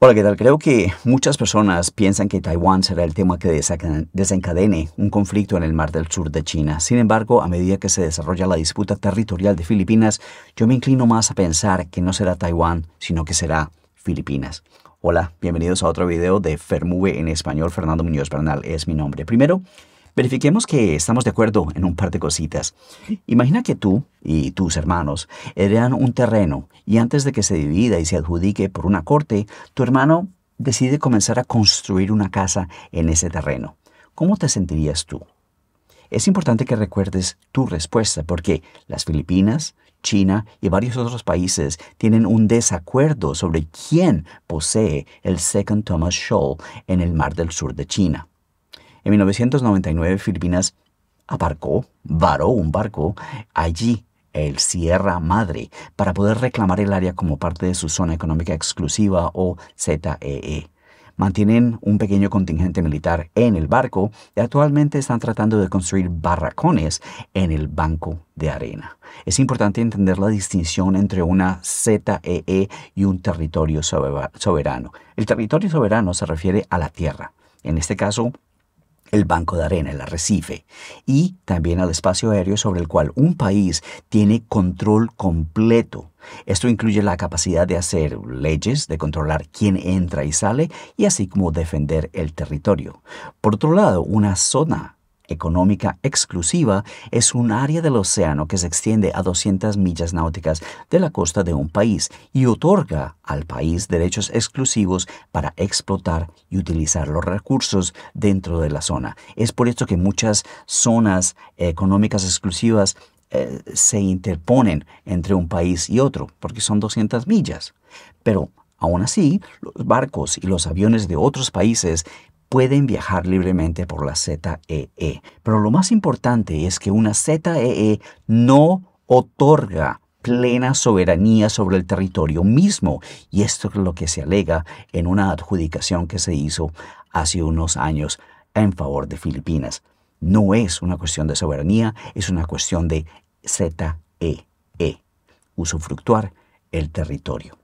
Hola, ¿qué tal? Creo que muchas personas piensan que Taiwán será el tema que desencadene un conflicto en el Mar del Sur de China. Sin embargo, a medida que se desarrolla la disputa territorial de Filipinas, yo me inclino más a pensar que no será Taiwán, sino que será Filipinas. Hola, bienvenidos a otro video de Fermube en español. Fernando Muñoz Bernal es mi nombre. Primero, Verifiquemos que estamos de acuerdo en un par de cositas. Imagina que tú y tus hermanos heredan un terreno y antes de que se divida y se adjudique por una corte, tu hermano decide comenzar a construir una casa en ese terreno. ¿Cómo te sentirías tú? Es importante que recuerdes tu respuesta porque las Filipinas, China y varios otros países tienen un desacuerdo sobre quién posee el Second Thomas Shoal en el Mar del Sur de China. En 1999 Filipinas aparcó, varó un barco allí el Sierra Madre, para poder reclamar el área como parte de su zona económica exclusiva o ZEE. E. Mantienen un pequeño contingente militar en el barco y actualmente están tratando de construir barracones en el banco de arena. Es importante entender la distinción entre una ZEE e y un territorio soberano. El territorio soberano se refiere a la tierra. En este caso, el banco de arena, el arrecife, y también al espacio aéreo sobre el cual un país tiene control completo. Esto incluye la capacidad de hacer leyes, de controlar quién entra y sale, y así como defender el territorio. Por otro lado, una zona económica exclusiva es un área del océano que se extiende a 200 millas náuticas de la costa de un país y otorga al país derechos exclusivos para explotar y utilizar los recursos dentro de la zona. Es por esto que muchas zonas económicas exclusivas eh, se interponen entre un país y otro, porque son 200 millas. Pero Aún así, los barcos y los aviones de otros países pueden viajar libremente por la ZEE. E. Pero lo más importante es que una ZEE e no otorga plena soberanía sobre el territorio mismo. Y esto es lo que se alega en una adjudicación que se hizo hace unos años en favor de Filipinas. No es una cuestión de soberanía, es una cuestión de ZEE, e. usufructuar el territorio.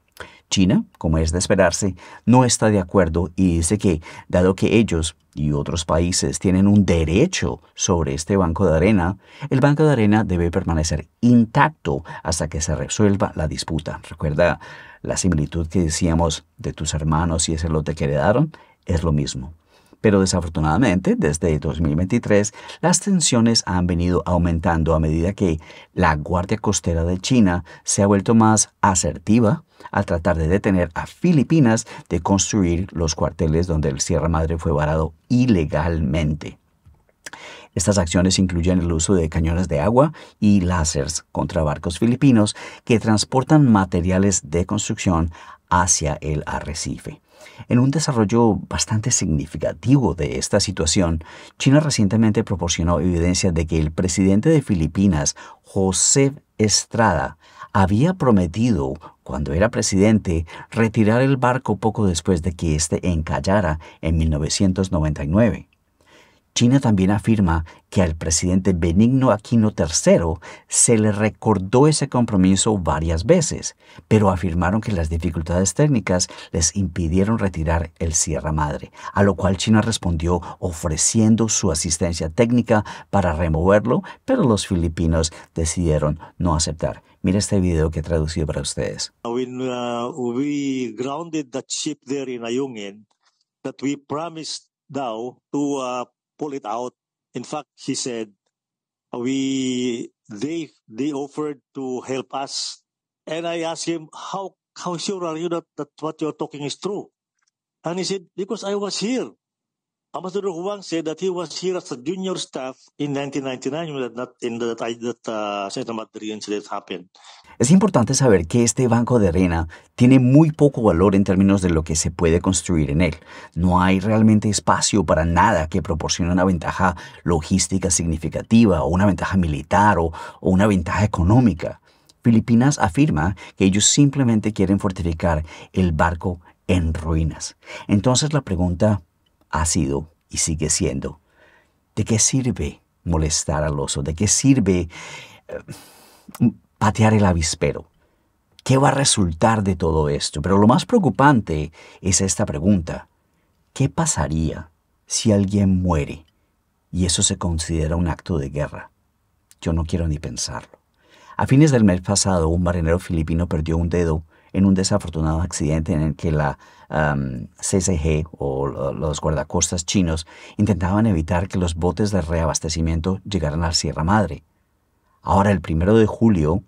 China, como es de esperarse, no está de acuerdo y dice que, dado que ellos y otros países tienen un derecho sobre este banco de arena, el banco de arena debe permanecer intacto hasta que se resuelva la disputa. Recuerda la similitud que decíamos de tus hermanos y ese lote que heredaron, es lo mismo. Pero desafortunadamente, desde 2023, las tensiones han venido aumentando a medida que la Guardia Costera de China se ha vuelto más asertiva al tratar de detener a Filipinas de construir los cuarteles donde el Sierra Madre fue varado ilegalmente. Estas acciones incluyen el uso de cañones de agua y láseres contra barcos filipinos que transportan materiales de construcción hacia el arrecife. En un desarrollo bastante significativo de esta situación, China recientemente proporcionó evidencia de que el presidente de Filipinas, José Estrada, había prometido cuando era presidente, retirar el barco poco después de que éste encallara en 1999. China también afirma que al presidente Benigno Aquino III se le recordó ese compromiso varias veces, pero afirmaron que las dificultades técnicas les impidieron retirar el Sierra Madre, a lo cual China respondió ofreciendo su asistencia técnica para removerlo, pero los filipinos decidieron no aceptar. Mira este video que he traducido para ustedes. When uh, we grounded that ship there in Ayungin, that we promised now to uh, pull it out. In fact, he said, we they they offered to help us, and I asked him how how sure are you that, that what you're talking is true, and he said because I was here Huang said that was here junior staff in 1999 in that, that uh, Es importante saber que este banco de arena tiene muy poco valor en términos de lo que se puede construir en él. No hay realmente espacio para nada que proporcione una ventaja logística significativa o una ventaja militar o, o una ventaja económica. Filipinas afirma que ellos simplemente quieren fortificar el barco en ruinas. Entonces la pregunta ha sido y sigue siendo. ¿De qué sirve molestar al oso? ¿De qué sirve eh, patear el avispero? ¿Qué va a resultar de todo esto? Pero lo más preocupante es esta pregunta. ¿Qué pasaría si alguien muere y eso se considera un acto de guerra? Yo no quiero ni pensarlo. A fines del mes pasado, un marinero filipino perdió un dedo en un desafortunado accidente en el que la CCG o los guardacostas chinos intentaban evitar que los botes de reabastecimiento llegaran a Sierra Madre. Ahora, el primero de julio,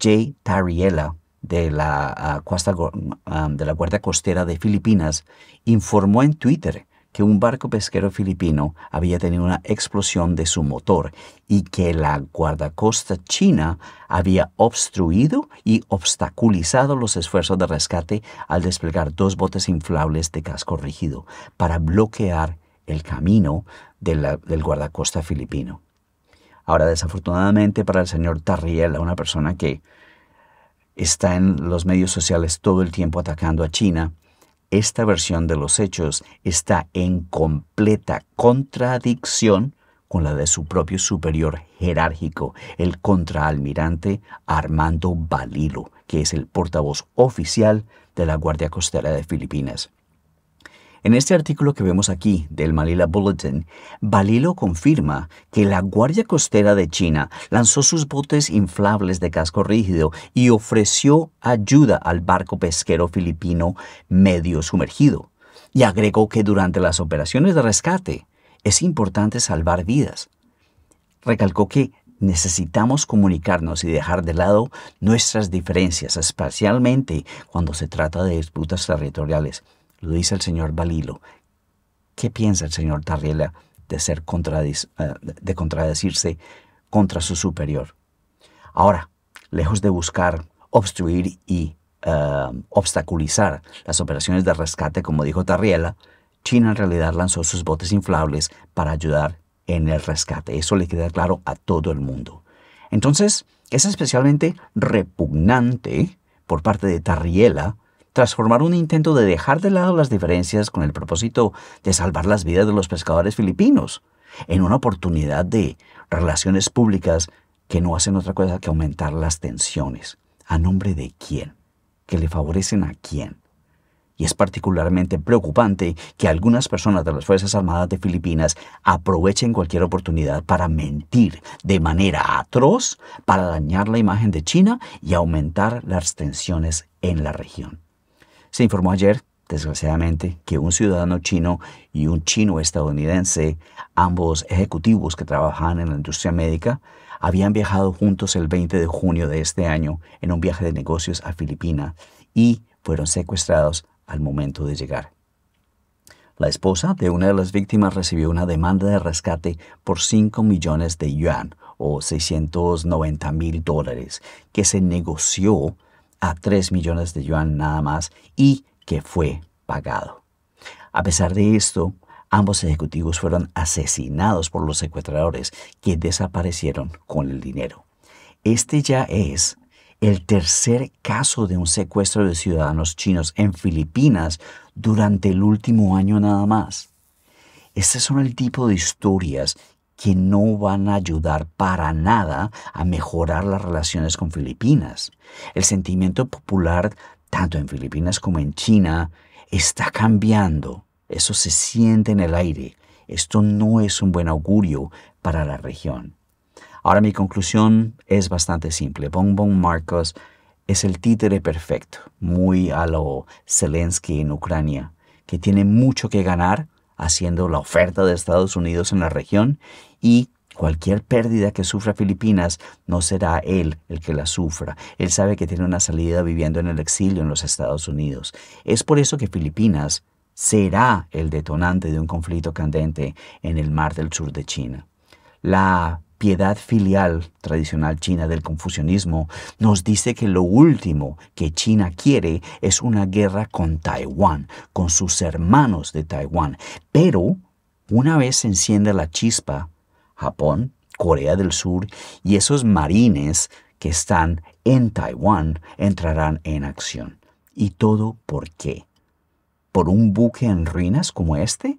Jay Tariela, de la, ah, de la Guardia Costera de Filipinas, informó en Twitter que un barco pesquero filipino había tenido una explosión de su motor y que la guardacosta china había obstruido y obstaculizado los esfuerzos de rescate al desplegar dos botes inflables de casco rígido para bloquear el camino del guardacosta filipino. Ahora, desafortunadamente para el señor Tarriela, una persona que está en los medios sociales todo el tiempo atacando a China, esta versión de los hechos está en completa contradicción con la de su propio superior jerárquico, el contraalmirante Armando Balilo, que es el portavoz oficial de la Guardia Costera de Filipinas. En este artículo que vemos aquí del Malila Bulletin, Balilo confirma que la Guardia Costera de China lanzó sus botes inflables de casco rígido y ofreció ayuda al barco pesquero filipino medio sumergido, y agregó que durante las operaciones de rescate es importante salvar vidas. Recalcó que necesitamos comunicarnos y dejar de lado nuestras diferencias, especialmente cuando se trata de disputas territoriales. Lo dice el señor Balilo. ¿Qué piensa el señor Tarriela de, ser eh, de contradecirse contra su superior? Ahora, lejos de buscar obstruir y eh, obstaculizar las operaciones de rescate, como dijo Tarriela, China en realidad lanzó sus botes inflables para ayudar en el rescate. Eso le queda claro a todo el mundo. Entonces, es especialmente repugnante por parte de Tarriela transformar un intento de dejar de lado las diferencias con el propósito de salvar las vidas de los pescadores filipinos en una oportunidad de relaciones públicas que no hacen otra cosa que aumentar las tensiones. ¿A nombre de quién? ¿Que le favorecen a quién? Y es particularmente preocupante que algunas personas de las Fuerzas Armadas de Filipinas aprovechen cualquier oportunidad para mentir de manera atroz, para dañar la imagen de China y aumentar las tensiones en la región. Se informó ayer, desgraciadamente, que un ciudadano chino y un chino estadounidense, ambos ejecutivos que trabajaban en la industria médica, habían viajado juntos el 20 de junio de este año en un viaje de negocios a Filipinas y fueron secuestrados al momento de llegar. La esposa de una de las víctimas recibió una demanda de rescate por 5 millones de yuan o 690 mil dólares que se negoció a 3 millones de yuan nada más y que fue pagado. A pesar de esto, ambos ejecutivos fueron asesinados por los secuestradores que desaparecieron con el dinero. Este ya es el tercer caso de un secuestro de ciudadanos chinos en Filipinas durante el último año nada más. Este son el tipo de historias que no van a ayudar para nada a mejorar las relaciones con Filipinas. El sentimiento popular, tanto en Filipinas como en China, está cambiando. Eso se siente en el aire. Esto no es un buen augurio para la región. Ahora mi conclusión es bastante simple. Bonbon Marcos es el títere perfecto, muy a lo Zelensky en Ucrania, que tiene mucho que ganar, haciendo la oferta de Estados Unidos en la región y cualquier pérdida que sufra Filipinas no será él el que la sufra. Él sabe que tiene una salida viviendo en el exilio en los Estados Unidos. Es por eso que Filipinas será el detonante de un conflicto candente en el mar del sur de China. La piedad filial tradicional china del confucianismo nos dice que lo último que China quiere es una guerra con Taiwán, con sus hermanos de Taiwán. Pero una vez se encienda la chispa, Japón, Corea del Sur y esos marines que están en Taiwán entrarán en acción. ¿Y todo por qué? ¿Por un buque en ruinas como este?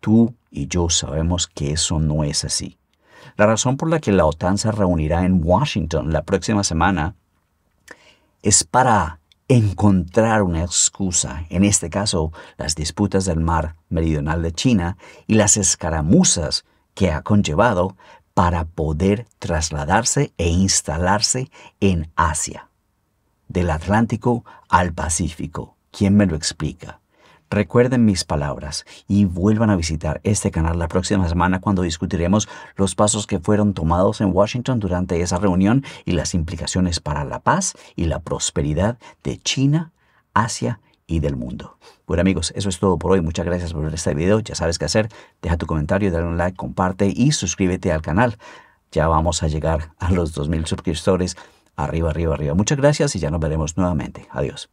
Tú y yo sabemos que eso no es así. La razón por la que la OTAN se reunirá en Washington la próxima semana es para encontrar una excusa, en este caso las disputas del mar meridional de China y las escaramuzas que ha conllevado para poder trasladarse e instalarse en Asia, del Atlántico al Pacífico. ¿Quién me lo explica? Recuerden mis palabras y vuelvan a visitar este canal la próxima semana cuando discutiremos los pasos que fueron tomados en Washington durante esa reunión y las implicaciones para la paz y la prosperidad de China, Asia y del mundo. Bueno amigos, eso es todo por hoy. Muchas gracias por ver este video. Ya sabes qué hacer. Deja tu comentario, dale un like, comparte y suscríbete al canal. Ya vamos a llegar a los 2.000 suscriptores. Arriba, arriba, arriba. Muchas gracias y ya nos veremos nuevamente. Adiós.